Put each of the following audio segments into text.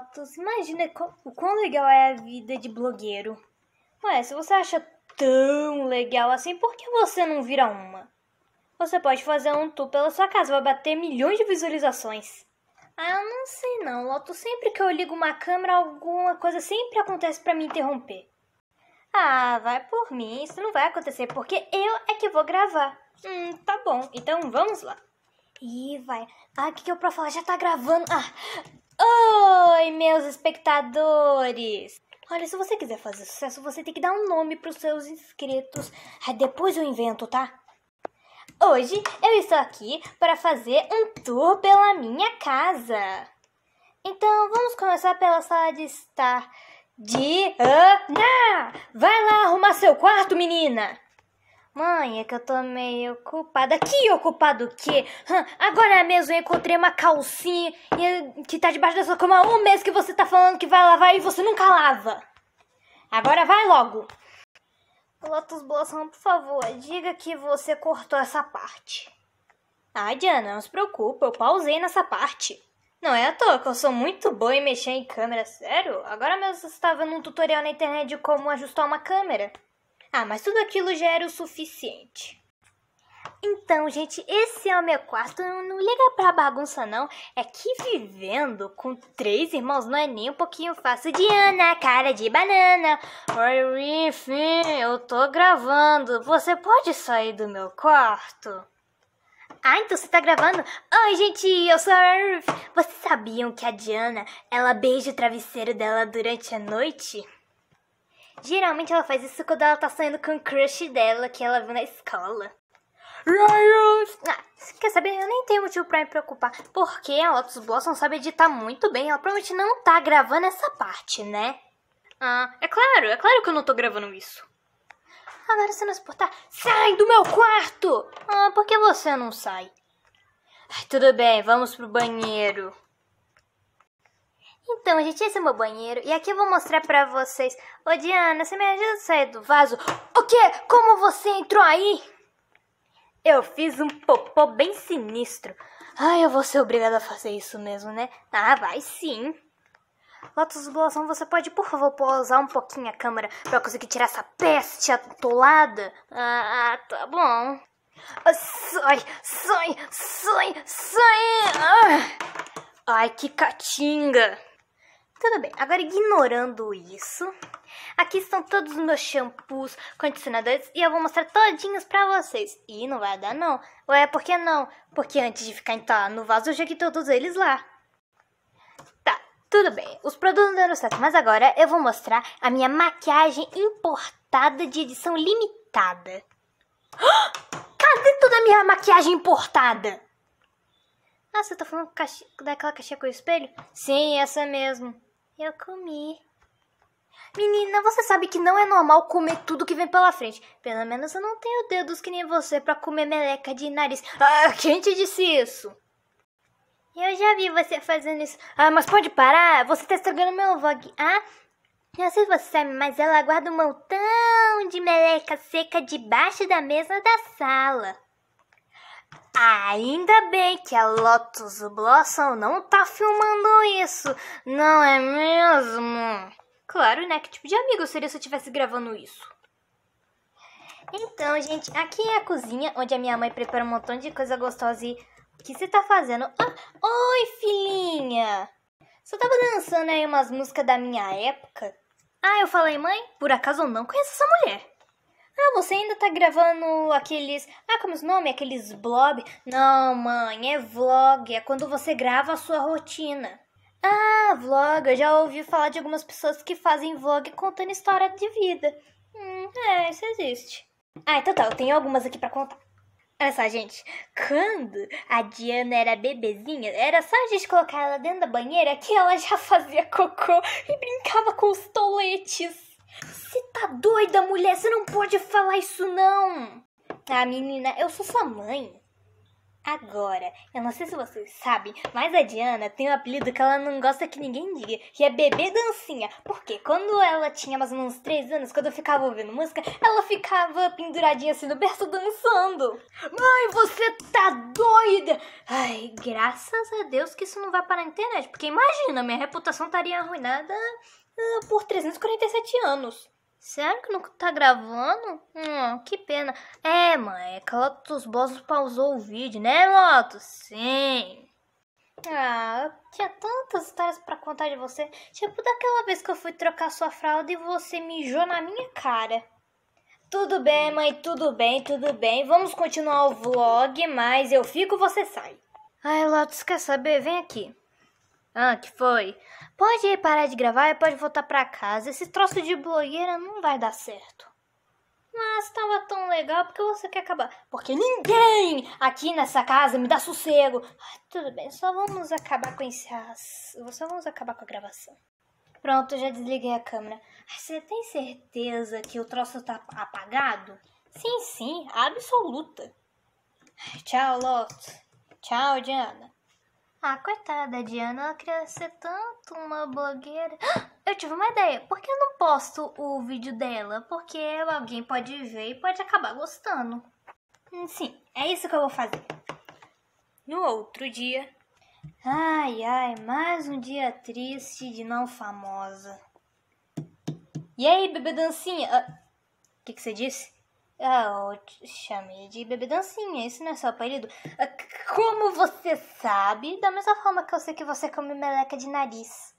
fotos. Imagina o quão legal é a vida de blogueiro. Ué, se você acha tão legal assim, por que você não vira uma? Você pode fazer um tour pela sua casa, vai bater milhões de visualizações. Ah, eu não sei não, Loto. Sempre que eu ligo uma câmera, alguma coisa sempre acontece para me interromper. Ah, vai por mim, isso não vai acontecer, porque eu é que vou gravar. Hum, tá bom, então vamos lá. Ih, vai. Ah, o que, que eu pra falar? Já tá gravando. Ah! Oh, espectadores! Olha, se você quiser fazer sucesso, você tem que dar um nome para os seus inscritos. Aí ah, depois eu invento, tá? Hoje eu estou aqui para fazer um tour pela minha casa. Então vamos começar pela sala de estar de Ana. Vai lá arrumar seu quarto, menina! Mãe, é que eu tô meio ocupada. Que ocupado o quê? Hum, agora mesmo eu encontrei uma calcinha que tá debaixo da sua cama há um mês que você tá falando que vai lavar e você nunca lava. Agora vai logo. Lotus Blossom, por favor, diga que você cortou essa parte. Ah, Diana, não se preocupa, eu pausei nessa parte. Não é à toa que eu sou muito boa em mexer em câmera, sério? Agora mesmo você tá vendo um tutorial na internet de como ajustar uma câmera. Ah, mas tudo aquilo já era o suficiente. Então, gente, esse é o meu quarto. Não liga pra bagunça, não. É que vivendo com três irmãos não é nem um pouquinho fácil. Diana, cara de banana. Oi, enfim, eu tô gravando. Você pode sair do meu quarto? Ah, então você tá gravando? Oi, gente, eu sou a Riff. Vocês sabiam que a Diana, ela beija o travesseiro dela durante a noite? Geralmente ela faz isso quando ela tá saindo com o crush dela, que ela viu na escola. Raios! Ah, quer saber? Eu nem tenho motivo para me preocupar, porque a Lotus Blossom sabe editar muito bem. Ela provavelmente não tá gravando essa parte, né? Ah, é claro, é claro que eu não tô gravando isso. Agora se não se portar, sai do meu quarto! Ah, por que você não sai? Ai, tudo bem, vamos pro banheiro. Então, gente, esse é o meu banheiro e aqui eu vou mostrar pra vocês. Ô, Diana, você me ajuda a sair do vaso? O quê? Como você entrou aí? Eu fiz um popô bem sinistro. Ai, eu vou ser obrigada a fazer isso mesmo, né? Ah, vai sim. Lotus Blossom, você pode, por favor, pausar um pouquinho a câmera pra eu conseguir tirar essa peste atolada? Ah, tá bom. sai, sai, sai, sai! Ai, que catinga! Tudo bem, agora ignorando isso, aqui estão todos os meus shampoos, condicionadores e eu vou mostrar todinhos pra vocês. E não vai dar não. Ué, por que não? Porque antes de ficar então, no vaso eu joguei todos eles lá. Tá, tudo bem, os produtos não deram certo, mas agora eu vou mostrar a minha maquiagem importada de edição limitada. Cadê toda a minha maquiagem importada? Ah, você tá falando daquela caixinha com o espelho? Sim, essa mesmo. Eu comi. Menina, você sabe que não é normal comer tudo que vem pela frente. Pelo menos eu não tenho dedos que nem você para comer meleca de nariz. Ah, quem te disse isso? Eu já vi você fazendo isso. Ah, mas pode parar? Você tá estragando meu vlog. Ah, não sei se você sabe, mas ela guarda um montão de meleca seca debaixo da mesa da sala. Ainda bem que a Lotus Blossom não tá filmando isso, não é mesmo? Claro, né? Que tipo de amigo seria se eu estivesse gravando isso? Então, gente, aqui é a cozinha onde a minha mãe prepara um montão de coisa gostosa e... O que você tá fazendo? Ah, oi, filhinha! Só tava dançando aí umas músicas da minha época. Ah, eu falei, mãe, por acaso eu não conheço essa mulher. Ah, você ainda tá gravando aqueles. Ah, como é o nome? Aqueles blob? Não, mãe, é vlog. É quando você grava a sua rotina. Ah, vlog. Eu já ouvi falar de algumas pessoas que fazem vlog contando história de vida. Hum, é, isso existe. Ah, então tá, eu tenho algumas aqui para contar. Olha só, gente. Quando a Diana era bebezinha, era só a gente colocar ela dentro da banheira que ela já fazia cocô e brincava com os toletes. Você tá doida, mulher? Você não pode falar isso, não! Ah, menina, eu sou sua mãe. Agora, eu não sei se vocês sabem, mas a Diana tem um apelido que ela não gosta que ninguém diga, que é Bebê Dancinha. Porque quando ela tinha mais ou menos 3 anos, quando eu ficava ouvindo música, ela ficava penduradinha assim no berço dançando. Mãe, você tá doida! Ai, graças a Deus que isso não vai para a internet, porque imagina, minha reputação estaria arruinada ah, por 347 anos. Sério que não tá gravando? Hum, que pena. É, mãe, é que a Lotus Boss pausou o vídeo, né, Lotus? Sim. Ah, eu tinha tantas histórias para contar de você. Tipo daquela vez que eu fui trocar sua fralda e você mijou na minha cara. Tudo bem, mãe, tudo bem, tudo bem. Vamos continuar o vlog, mas eu fico, você sai. Ai, Lotus, quer saber? Vem aqui. Ah, que foi? Pode parar de gravar e pode voltar pra casa. Esse troço de blogueira não vai dar certo. Mas tava tão legal, porque você quer acabar? Porque ninguém aqui nessa casa me dá sossego. Ai, tudo bem, só vamos acabar com esse... Só vamos acabar com a gravação. Pronto, já desliguei a câmera. Você tem certeza que o troço tá apagado? Sim, sim, absoluta. Tchau, Lot. Tchau, Diana. Ah, coitada, Diana, ela queria ser tanto uma blogueira. Eu tive uma ideia. Por que eu não posto o vídeo dela? Porque alguém pode ver e pode acabar gostando. Sim, é isso que eu vou fazer. No outro dia. Ai, ai, mais um dia triste de não famosa. E aí, bebê dancinha? Ah, o que, que você disse? Eu ah, chamei de bebê dancinha, isso não é seu apelido. Ah, como você sabe, da mesma forma que eu sei que você come meleca de nariz.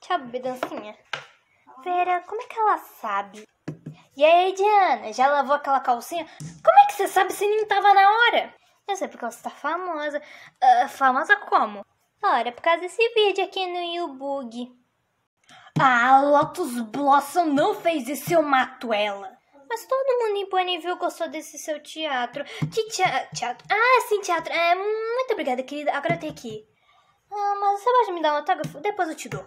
Tchau, bebê dancinha. Vera, como é que ela sabe? E aí, Diana, já lavou aquela calcinha? Como é que você sabe se nem tava na hora? Eu sei porque você tá famosa. Uh, famosa como? Ora, por causa desse vídeo aqui no YouBug. Ah, Lotus Blossom não fez isso, eu mato ela. Mas todo mundo em Ponyville gostou desse seu teatro. Que teatro? Ah, sim, teatro. É, muito obrigada, querida. Agora eu tenho que ir. Ah, mas você pode me dar um autógrafo? Depois eu te dou.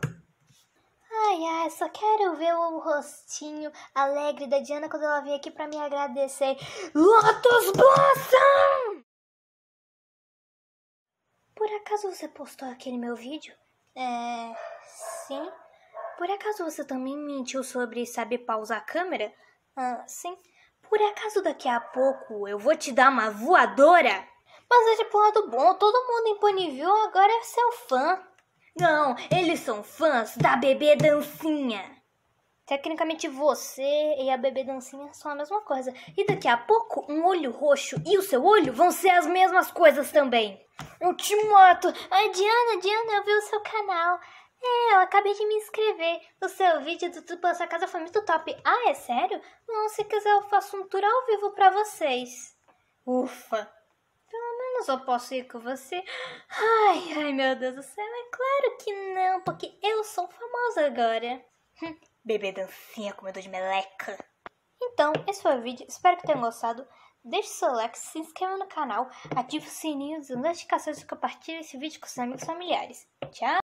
Ai, ai, só quero ver o rostinho alegre da Diana quando ela vem aqui para me agradecer. Lotus Blossom! Por acaso você postou aquele meu vídeo? É. Sim. Por acaso você também mentiu sobre saber pausar a câmera? Ah, sim. Por acaso daqui a pouco eu vou te dar uma voadora? Mas é de tipo lado bom, todo mundo em Ponyville agora é seu fã. Não, eles são fãs da bebê dancinha. Tecnicamente você e a bebê dancinha são a mesma coisa. E daqui a pouco, um olho roxo e o seu olho vão ser as mesmas coisas também. Eu te mato! Ai, Diana, Diana, eu vi o seu canal. É, eu acabei de me inscrever. O seu vídeo do Tudo pela Sua Casa foi muito top. Ah, é sério? Não, se quiser eu faço um tour ao vivo pra vocês. Ufa! Pelo menos eu posso ir com você. Ai, ai, meu Deus do céu, é claro que não, porque eu sou famosa agora. Hum, bebê dancinha, comedor de meleca. Então, esse foi o vídeo. Espero que tenham gostado. Deixe seu like, se inscreva no canal, ative o sininho das notificações e compartilhe esse vídeo com seus amigos e familiares. Tchau!